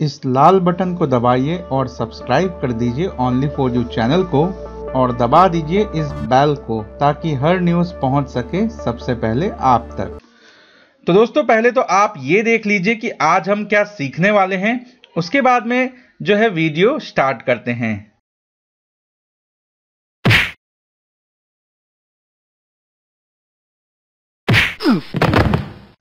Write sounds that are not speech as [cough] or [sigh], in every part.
इस लाल बटन को दबाइए और सब्सक्राइब कर दीजिए ओनली फॉर यू चैनल को और दबा दीजिए इस बैल को ताकि हर न्यूज़ पहुंच सके सबसे पहले आप तक तो दोस्तों पहले तो आप ये देख लीजिए कि आज हम क्या सीखने वाले हैं उसके बाद में जो है वीडियो स्टार्ट करते हैं Oof.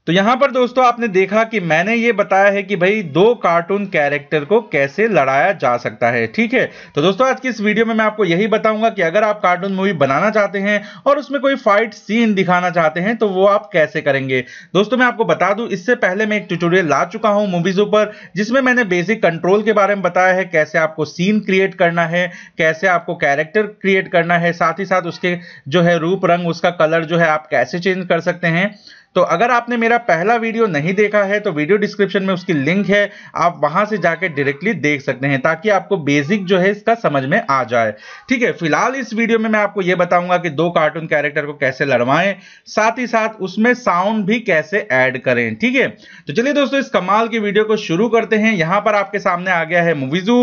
तो यहां पर दोस्तों आपने देखा कि मैंने ये बताया है कि भाई दो कार्टून कैरेक्टर को कैसे लड़ाया जा सकता है ठीक है तो दोस्तों आज की इस वीडियो में मैं आपको यही बताऊंगा कि अगर आप कार्टून मूवी बनाना चाहते हैं और उसमें कोई फाइट सीन दिखाना चाहते हैं तो वो आप कैसे करेंगे दोस्तों मैं आपको बता दू इससे पहले मैं एक ट्यूटोरियल ला चुका हूं मूवीज ऊपर जिसमें मैंने बेसिक कंट्रोल के बारे में बताया है कैसे आपको सीन क्रिएट करना है कैसे आपको कैरेक्टर क्रिएट करना है साथ ही साथ उसके जो है रूप रंग उसका कलर जो है आप कैसे चेंज कर सकते हैं तो अगर आपने मेरा पहला वीडियो नहीं देखा है तो वीडियो डिस्क्रिप्शन में उसकी लिंक है आप वहां से जाकर डायरेक्टली देख सकते हैं ताकि आपको बेसिक जो है इसका समझ में आ जाए ठीक है फिलहाल इस वीडियो में मैं आपको यह बताऊंगा कि दो कार्टून कैरेक्टर को कैसे लड़वाएं साथ ही साथ उसमें साउंड भी कैसे ऐड करें ठीक है तो चलिए दोस्तों इस कमाल की वीडियो को शुरू करते हैं यहां पर आपके सामने आ गया है मूवीजू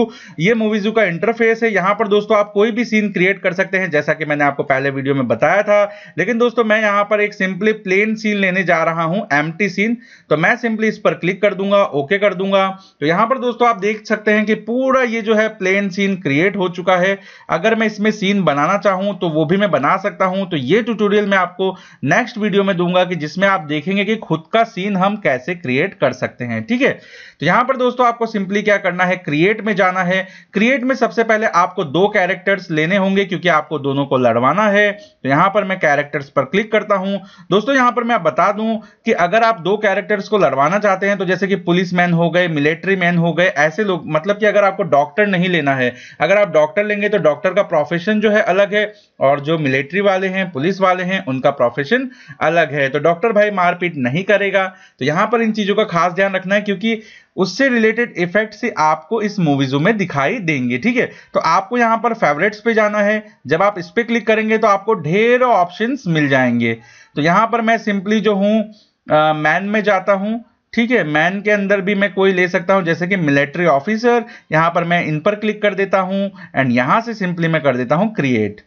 ये मूवीजू का इंटरफेस है यहां पर दोस्तों आप कोई भी सीन क्रिएट कर सकते हैं जैसा कि मैंने आपको पहले वीडियो में बताया था लेकिन दोस्तों मैं यहां पर एक सिंपली प्लेन सीन लेने जा रहा हूं एम सीन तो मैं सिंपली इस पर क्लिक कर दूंगा ओके कर दूंगा तो यहां पर दोस्तों आप देख सकते हैं कि पूरा ये जो है प्लेन सीन क्रिएट हो चुका है अगर मैं इसमें सीन बनाना चाहूं तो वो भी मैं बना सकता हूं तो ये ट्यूटोरियल मैं आपको नेक्स्ट वीडियो में दूंगा कि जिसमें आप देखेंगे कि खुद का सीन हम कैसे क्रिएट कर सकते हैं ठीक है तो यहां पर दोस्तों आपको सिंपली क्या करना है क्रिएट में जाना है क्रिएट में सबसे पहले आपको दो कैरेक्टर्स लेने होंगे क्योंकि आपको दोनों को लड़वाना है तो यहां पर मैं कैरेक्टर्स पर क्लिक करता हूं दोस्तों यहां पर मैं बता दूं कि अगर आप दो कैरेक्टर्स को लड़वाना चाहते हैं तो जैसे कि पुलिस मैन हो गए मिलिट्री मैन हो गए ऐसे लोग मतलब कि अगर आपको डॉक्टर नहीं लेना है अगर आप डॉक्टर लेंगे तो डॉक्टर का प्रोफेशन जो है अलग है और जो मिलिट्री वाले हैं पुलिस वाले हैं उनका प्रोफेशन अलग है तो डॉक्टर भाई मारपीट नहीं करेगा तो यहां पर इन चीज़ों का खास ध्यान रखना है क्योंकि उससे रिलेटेड इफेक्ट से आपको इस मूवीज़ों में दिखाई देंगे ठीक है तो आपको यहां पर फेवरेट्स पे जाना है जब आप इस पर क्लिक करेंगे तो आपको ढेर ऑप्शंस मिल जाएंगे तो यहां पर मैं सिंपली जो हूं मैन में जाता हूं ठीक है मैन के अंदर भी मैं कोई ले सकता हूं जैसे कि मिलिट्री ऑफिसर यहां पर मैं इन पर क्लिक कर देता हूं एंड यहां से सिंपली मैं कर देता हूं क्रिएट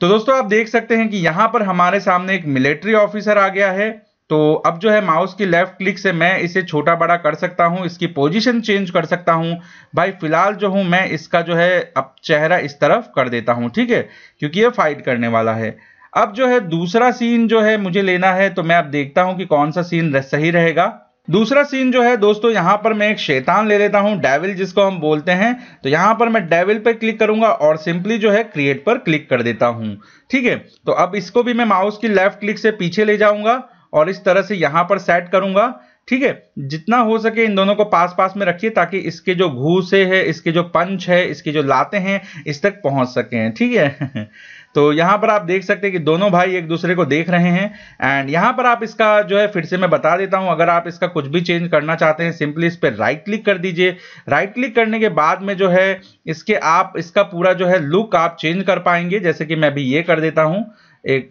तो दोस्तों आप देख सकते हैं कि यहां पर हमारे सामने एक मिलिट्री ऑफिसर आ गया है तो अब जो है माउस की लेफ्ट क्लिक से मैं इसे छोटा बड़ा कर सकता हूँ इसकी पोजीशन चेंज कर सकता हूँ भाई फिलहाल जो हूं मैं इसका जो है अब चेहरा इस तरफ कर देता हूँ ठीक है क्योंकि ये फाइट करने वाला है अब जो है दूसरा सीन जो है मुझे लेना है तो मैं अब देखता हूं कि कौन सा सीन सही रहेगा दूसरा सीन जो है दोस्तों यहाँ पर मैं एक शैतान ले लेता हूँ डेविल जिसको हम बोलते हैं तो यहाँ पर मैं डेविल पर क्लिक करूंगा और सिंपली जो है क्रिएट पर क्लिक कर देता हूँ ठीक है तो अब इसको भी मैं माउस की लेफ्ट क्लिक से पीछे ले जाऊंगा और इस तरह से यहाँ पर सेट करूंगा ठीक है जितना हो सके इन दोनों को पास पास में रखिए ताकि इसके जो घूसे है इसके जो पंच है इसके जो लाते हैं इस तक पहुंच सके ठीक है [laughs] तो यहाँ पर आप देख सकते हैं कि दोनों भाई एक दूसरे को देख रहे हैं एंड यहाँ पर आप इसका जो है फिर से मैं बता देता हूँ अगर आप इसका कुछ भी चेंज करना चाहते हैं सिंपली इस पर राइट क्लिक कर दीजिए राइट क्लिक करने के बाद में जो है इसके आप इसका पूरा जो है लुक आप चेंज कर पाएंगे जैसे कि मैं अभी ये कर देता हूँ एक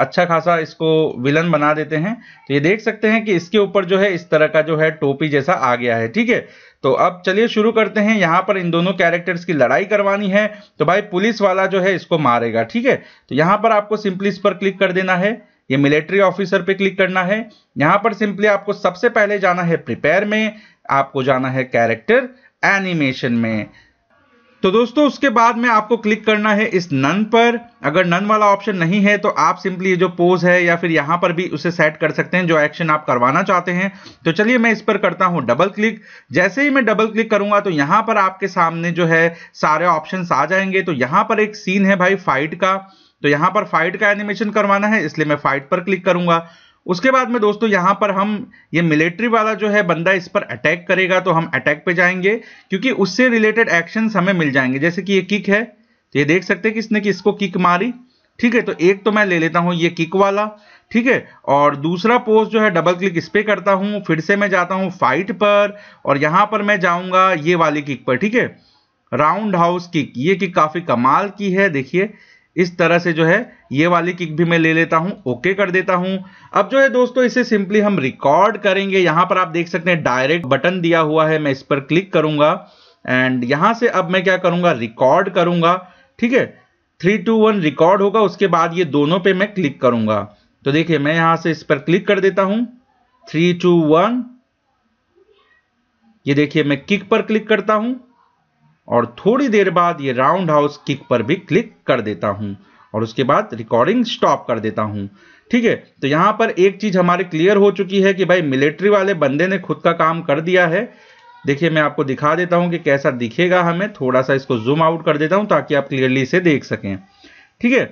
अच्छा खासा इसको विलन बना देते हैं तो ये देख सकते हैं कि इसके ऊपर जो है इस तरह का जो है टोपी जैसा आ गया है ठीक है तो अब चलिए शुरू करते हैं यहाँ पर इन दोनों कैरेक्टर्स की लड़ाई करवानी है तो भाई पुलिस वाला जो है इसको मारेगा ठीक है तो यहाँ पर आपको सिंपली इस पर क्लिक कर देना है ये मिलिट्री ऑफिसर पे क्लिक करना है यहाँ पर सिंपली आपको सबसे पहले जाना है प्रिपेयर में आपको जाना है कैरेक्टर एनिमेशन में तो दोस्तों उसके बाद में आपको क्लिक करना है इस नन पर अगर नन वाला ऑप्शन नहीं है तो आप सिंपली ये जो पोज है या फिर यहाँ पर भी उसे सेट कर सकते हैं जो एक्शन आप करवाना चाहते हैं तो चलिए मैं इस पर करता हूँ डबल क्लिक जैसे ही मैं डबल क्लिक करूंगा तो यहाँ पर आपके सामने जो है सारे ऑप्शन आ जाएंगे तो यहाँ पर एक सीन है भाई फाइट का तो यहाँ पर फाइट का एनिमेशन करवाना है इसलिए मैं फाइट पर क्लिक करूंगा उसके बाद में दोस्तों यहाँ पर हम ये मिलिट्री वाला जो है बंदा इस पर अटैक करेगा तो हम अटैक पे जाएंगे क्योंकि उससे रिलेटेड एक्शन हमें मिल जाएंगे जैसे कि ये किक है तो ये देख सकते हैं कि इसने कि इसको किक मारी ठीक है तो एक तो मैं ले लेता हूँ ये किक वाला ठीक है और दूसरा पोस्ट जो है डबल क्लिक इस पर करता हूँ फिर से मैं जाता हूँ फाइट पर और यहाँ पर मैं जाऊँगा ये वाली किक पर ठीक है राउंड हाउस किक ये किक काफ़ी कमाल की है देखिए इस तरह से जो है ये वाली किक भी मैं ले लेता हूं ओके कर देता हूं अब जो है दोस्तों इसे सिंपली हम रिकॉर्ड करेंगे यहां पर आप देख सकते हैं डायरेक्ट बटन दिया हुआ है मैं इस पर क्लिक करूंगा एंड यहां से अब मैं क्या करूंगा रिकॉर्ड करूंगा ठीक है थ्री टू वन रिकॉर्ड होगा उसके बाद ये दोनों पे मैं क्लिक करूंगा तो देखिए मैं यहां से इस पर क्लिक कर देता हूं थ्री टू वन ये देखिए मैं किक पर क्लिक करता हूं और थोड़ी देर बाद ये राउंड हाउस किक पर भी क्लिक कर देता हूँ और उसके बाद रिकॉर्डिंग स्टॉप कर देता हूँ ठीक है तो यहाँ पर एक चीज़ हमारे क्लियर हो चुकी है कि भाई मिलिट्री वाले बंदे ने खुद का काम कर दिया है देखिए मैं आपको दिखा देता हूँ कि कैसा दिखेगा हमें थोड़ा सा इसको जूम आउट कर देता हूँ ताकि आप क्लियरली इसे देख सकें ठीक है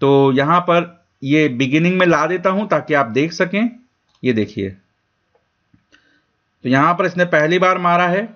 तो यहाँ पर ये बिगिनिंग में ला देता हूँ ताकि आप देख सकें ये देखिए तो यहाँ पर इसने पहली बार मारा है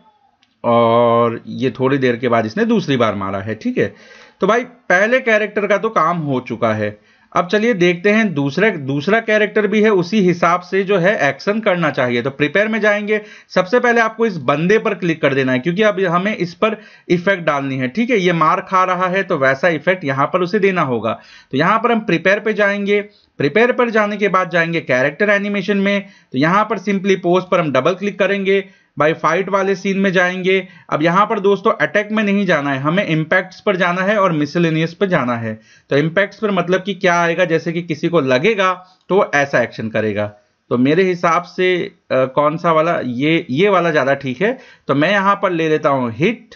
और ये थोड़ी देर के बाद इसने दूसरी बार मारा है ठीक है तो भाई पहले कैरेक्टर का तो काम हो चुका है अब चलिए देखते हैं दूसरे दूसरा कैरेक्टर भी है उसी हिसाब से जो है एक्शन करना चाहिए तो प्रिपेयर में जाएंगे सबसे पहले आपको इस बंदे पर क्लिक कर देना है क्योंकि अब हमें इस पर इफेक्ट डालनी है ठीक है ये मार खा रहा है तो वैसा इफेक्ट यहाँ पर उसे देना होगा तो यहाँ पर हम प्रिपेयर पे जाएंगे प्रिपेयर पर जाने के बाद जाएंगे कैरेक्टर एनिमेशन में तो यहाँ पर सिंपली पोस्ट पर हम डबल क्लिक करेंगे भाई फाइट वाले सीन में जाएंगे अब यहाँ पर दोस्तों अटैक में नहीं जाना है हमें इम्पैक्ट्स पर जाना है और मिसलिनियस पर जाना है तो इम्पैक्ट्स पर मतलब कि क्या आएगा जैसे कि किसी को लगेगा तो वो ऐसा एक्शन करेगा तो मेरे हिसाब से आ, कौन सा वाला ये ये वाला ज़्यादा ठीक है तो मैं यहाँ पर ले लेता हूँ हिट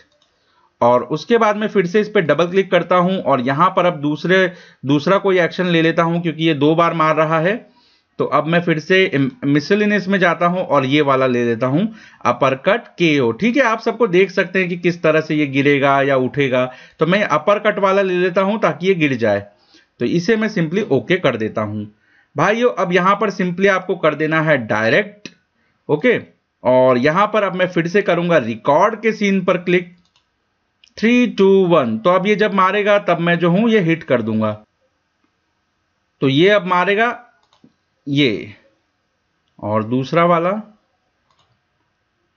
और उसके बाद मैं फिर से इस पर डबल क्लिक करता हूँ और यहाँ पर अब दूसरे दूसरा कोई एक्शन ले लेता हूँ क्योंकि ये दो बार मार रहा है तो अब मैं फिर से मिसलिनियस में जाता हूं और ये वाला ले लेता हूं अपर कट के ओ ठीक है आप सबको देख सकते हैं कि किस तरह से ये गिरेगा या उठेगा तो मैं अपर कट वाला ले लेता हूं ताकि ये गिर जाए तो इसे मैं सिंपली ओके कर देता हूं भाइयों अब यहां पर सिंपली आपको कर देना है डायरेक्ट ओके और यहां पर अब मैं फिर से करूंगा रिकॉर्ड के सीन पर क्लिक थ्री टू वन तो अब ये जब मारेगा तब मैं जो हूं ये हिट कर दूंगा तो ये अब मारेगा ये और दूसरा वाला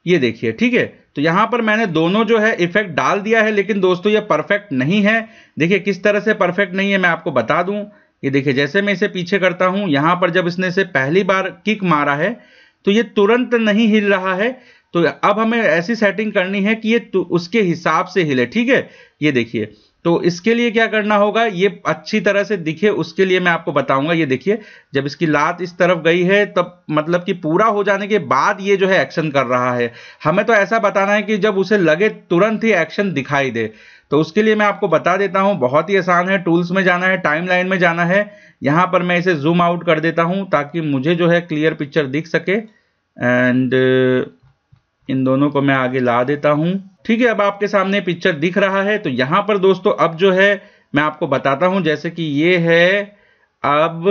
ये देखिए ठीक है तो यहां पर मैंने दोनों जो है इफेक्ट डाल दिया है लेकिन दोस्तों ये परफेक्ट नहीं है देखिए किस तरह से परफेक्ट नहीं है मैं आपको बता दूं ये देखिए जैसे मैं इसे पीछे करता हूं यहां पर जब इसने इसे पहली बार किक मारा है तो ये तुरंत नहीं हिल रहा है तो अब हमें ऐसी सेटिंग करनी है कि ये उसके हिसाब से हिले ठीक है ये देखिए तो इसके लिए क्या करना होगा ये अच्छी तरह से दिखे उसके लिए मैं आपको बताऊंगा ये देखिए जब इसकी लात इस तरफ गई है तब मतलब कि पूरा हो जाने के बाद ये जो है एक्शन कर रहा है हमें तो ऐसा बताना है कि जब उसे लगे तुरंत ही एक्शन दिखाई दे तो उसके लिए मैं आपको बता देता हूँ बहुत ही आसान है टूल्स में जाना है टाइम लाइन में जाना है यहाँ पर मैं इसे जूम आउट कर देता हूँ ताकि मुझे जो है क्लियर पिक्चर दिख सके एंड इन दोनों को मैं आगे ला देता हूं ठीक है अब आपके सामने पिक्चर दिख रहा है तो यहां पर दोस्तों अब जो है मैं आपको बताता हूं जैसे कि ये है अब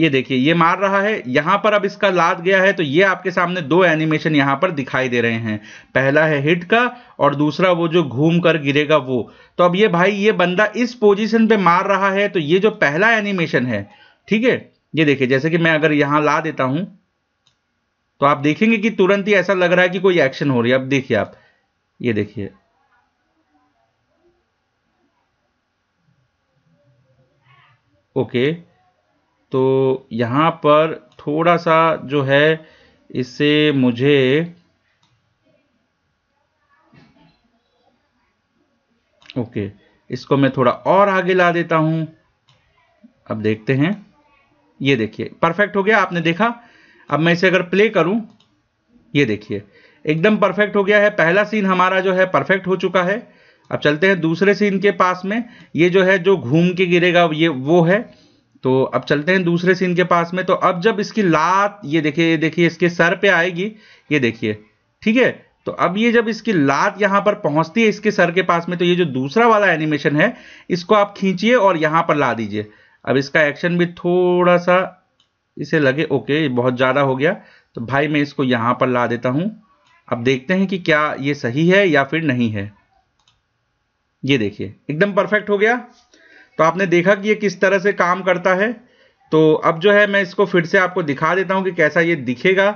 ये देखिए ये मार रहा है यहां पर अब इसका लाद गया है तो ये आपके सामने दो एनिमेशन यहां पर दिखाई दे रहे हैं पहला है हिट का और दूसरा वो जो घूम कर गिरेगा वो तो अब ये भाई ये बंदा इस पोजीशन पे मार रहा है तो ये जो पहला एनिमेशन है ठीक है ये देखिए जैसे कि मैं अगर यहां ला देता हूं तो आप देखेंगे कि तुरंत ही ऐसा लग रहा है कि कोई एक्शन हो रही है अब देखिए आप ये देखिए ओके तो यहां पर थोड़ा सा जो है इससे मुझे ओके इसको मैं थोड़ा और आगे ला देता हूं अब देखते हैं ये देखिए परफेक्ट हो गया आपने देखा अब मैं इसे अगर प्ले करूं ये देखिए एकदम परफेक्ट हो गया है पहला सीन हमारा जो है परफेक्ट हो चुका है अब चलते हैं दूसरे सीन के पास में ये जो है जो घूम के गिरेगा ये वो है तो अब चलते हैं दूसरे सीन के पास में तो अब जब इसकी लात ये देखिए ये देखिए इसके सर पे आएगी ये देखिए ठीक है तो अब ये जब इसकी लात यहां पर पहुंचती है इसके सर के पास में तो ये जो दूसरा वाला एनिमेशन है इसको आप खींचिए और यहां पर ला दीजिए अब इसका एक्शन भी थोड़ा सा इसे लगे ओके बहुत ज़्यादा हो गया तो भाई मैं इसको यहाँ पर ला देता हूँ अब देखते हैं कि क्या ये सही है या फिर नहीं है ये देखिए एकदम परफेक्ट हो गया तो आपने देखा कि ये किस तरह से काम करता है तो अब जो है मैं इसको फिर से आपको दिखा देता हूँ कि कैसा ये दिखेगा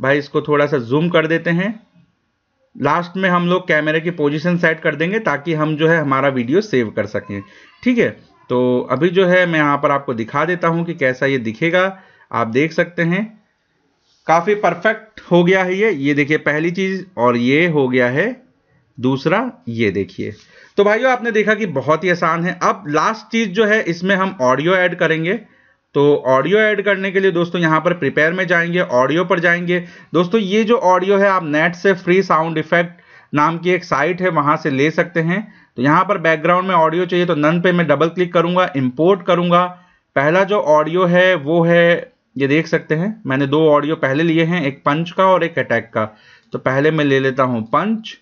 भाई इसको थोड़ा सा जूम कर देते हैं लास्ट में हम लोग कैमरे की पोजीशन सेट कर देंगे ताकि हम जो है हमारा वीडियो सेव कर सकें ठीक है तो अभी जो है मैं यहाँ पर आपको दिखा देता हूँ कि कैसा ये दिखेगा आप देख सकते हैं काफ़ी परफेक्ट हो गया है ये ये देखिए पहली चीज़ और ये हो गया है दूसरा ये देखिए तो भाइयों आपने देखा कि बहुत ही आसान है अब लास्ट चीज़ जो है इसमें हम ऑडियो ऐड करेंगे तो ऑडियो ऐड करने के लिए दोस्तों यहाँ पर प्रिपेयर में जाएंगे ऑडियो पर जाएंगे दोस्तों ये जो ऑडियो है आप नेट से फ्री साउंड इफेक्ट नाम की एक साइट है वहाँ से ले सकते हैं तो यहां पर बैकग्राउंड में ऑडियो चाहिए तो नन पे मैं डबल क्लिक करूँगा इंपोर्ट करूंगा पहला जो ऑडियो है वो है ये देख सकते हैं मैंने दो ऑडियो पहले लिए हैं एक पंच का और एक अटैक का तो पहले मैं ले लेता हूं पंच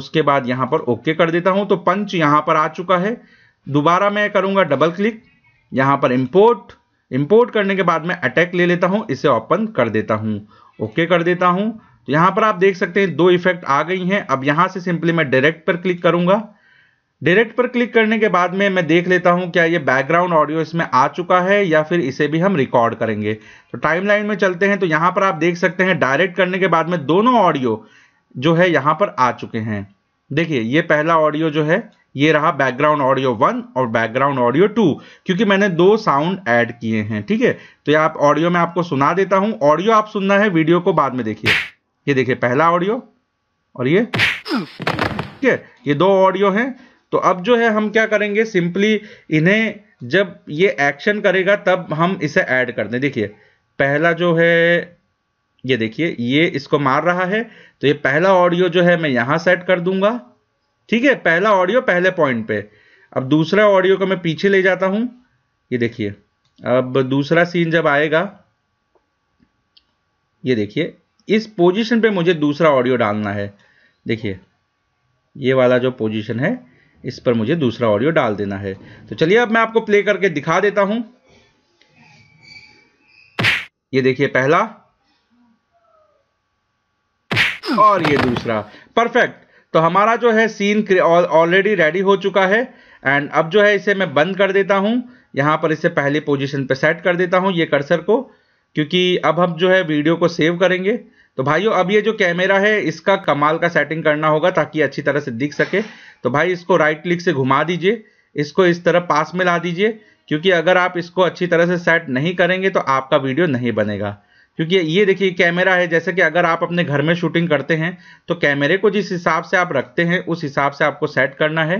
उसके बाद यहां पर ओके कर देता हूं तो पंच यहां पर आ चुका है दोबारा मैं करूंगा डबल क्लिक यहां पर इंपोर्ट इंपोर्ट करने के बाद मैं अटैक ले लेता हूं इसे ओपन कर देता हूं ओके कर देता हूं तो यहां पर आप देख सकते हैं दो इफेक्ट आ गई हैं अब यहां से सिंपली मैं डायरेक्ट पर क्लिक करूंगा डायरेक्ट पर क्लिक करने के बाद में मैं देख लेता हूँ क्या ये बैकग्राउंड ऑडियो इसमें आ चुका है या फिर इसे भी हम रिकॉर्ड करेंगे तो टाइमलाइन में चलते हैं तो यहाँ पर आप देख सकते हैं डायरेक्ट करने के बाद में दोनों ऑडियो जो है यहाँ पर आ चुके हैं देखिए ये पहला ऑडियो जो है ये रहा बैकग्राउंड ऑडियो वन और बैकग्राउंड ऑडियो टू क्योंकि मैंने दो साउंड ऐड किए हैं ठीक है तो ये आप ऑडियो में आपको सुना देता हूँ ऑडियो आप सुनना है वीडियो को बाद में देखिए ये देखिए पहला ऑडियो और ये ठीक है ये दो ऑडियो हैं तो अब जो है हम क्या करेंगे सिंपली इन्हें जब ये एक्शन करेगा तब हम इसे ऐड कर दें देखिए पहला जो है ये देखिए ये इसको मार रहा है तो ये पहला ऑडियो जो है मैं यहां सेट कर दूंगा ठीक है पहला ऑडियो पहले पॉइंट पे अब दूसरा ऑडियो को मैं पीछे ले जाता हूं ये देखिए अब दूसरा सीन जब आएगा ये देखिए इस पोजीशन पे मुझे दूसरा ऑडियो डालना है देखिए ये वाला जो पोजीशन है इस पर मुझे दूसरा ऑडियो डाल देना है तो चलिए अब मैं आपको प्ले करके दिखा देता हूं ये देखिए पहला और ये दूसरा परफेक्ट तो हमारा जो है सीन ऑलरेडी रेडी हो चुका है एंड अब जो है इसे मैं बंद कर देता हूं यहां पर इसे पहले पोजीशन पे सेट कर देता हूं ये कर्सर को क्योंकि अब हम जो है वीडियो को सेव करेंगे तो भाइयों अब ये जो कैमरा है इसका कमाल का सेटिंग करना होगा ताकि अच्छी तरह से दिख सके तो भाई इसको राइट क्लिक से घुमा दीजिए इसको इस तरह पास में ला दीजिए क्योंकि अगर आप इसको अच्छी तरह से सेट नहीं करेंगे तो आपका वीडियो नहीं बनेगा क्योंकि ये देखिए कैमरा है जैसे कि अगर आप अपने घर में शूटिंग करते हैं तो कैमरे को जिस हिसाब से आप रखते हैं उस हिसाब से आपको सेट करना है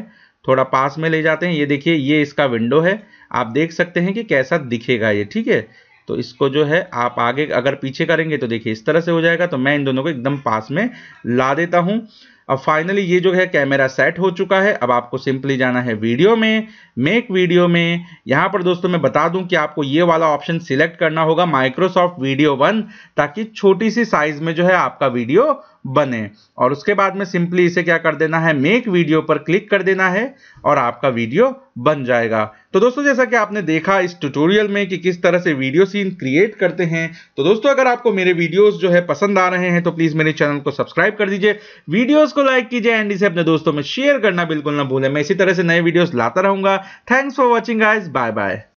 थोड़ा पास में ले जाते हैं ये देखिए ये इसका विंडो है आप देख सकते हैं कि कैसा दिखेगा ये ठीक है तो इसको जो है आप आगे अगर पीछे करेंगे तो देखिए इस तरह से हो जाएगा तो मैं इन दोनों को एकदम पास में ला देता हूँ अब फाइनली ये जो है कैमरा सेट हो चुका है अब आपको सिंपली जाना है वीडियो में मेक वीडियो में यहाँ पर दोस्तों मैं बता दूं कि आपको ये वाला ऑप्शन सिलेक्ट करना होगा माइक्रोसॉफ्ट वीडियो वन ताकि छोटी सी साइज में जो है आपका वीडियो बने और उसके बाद में सिंपली इसे क्या कर देना है मेक वीडियो पर क्लिक कर देना है और आपका वीडियो बन जाएगा तो दोस्तों जैसा कि आपने देखा इस ट्यूटोरियल में कि किस तरह से वीडियो सीन क्रिएट करते हैं तो दोस्तों अगर आपको मेरे वीडियोस जो है पसंद आ रहे हैं तो प्लीज़ मेरे चैनल को सब्सक्राइब कर दीजिए वीडियोस को लाइक कीजिए एंड इसे अपने दोस्तों में शेयर करना बिल्कुल ना भूलें मैं इसी तरह से नए वीडियोज लाता रहूंगा thanks for watching guys bye bye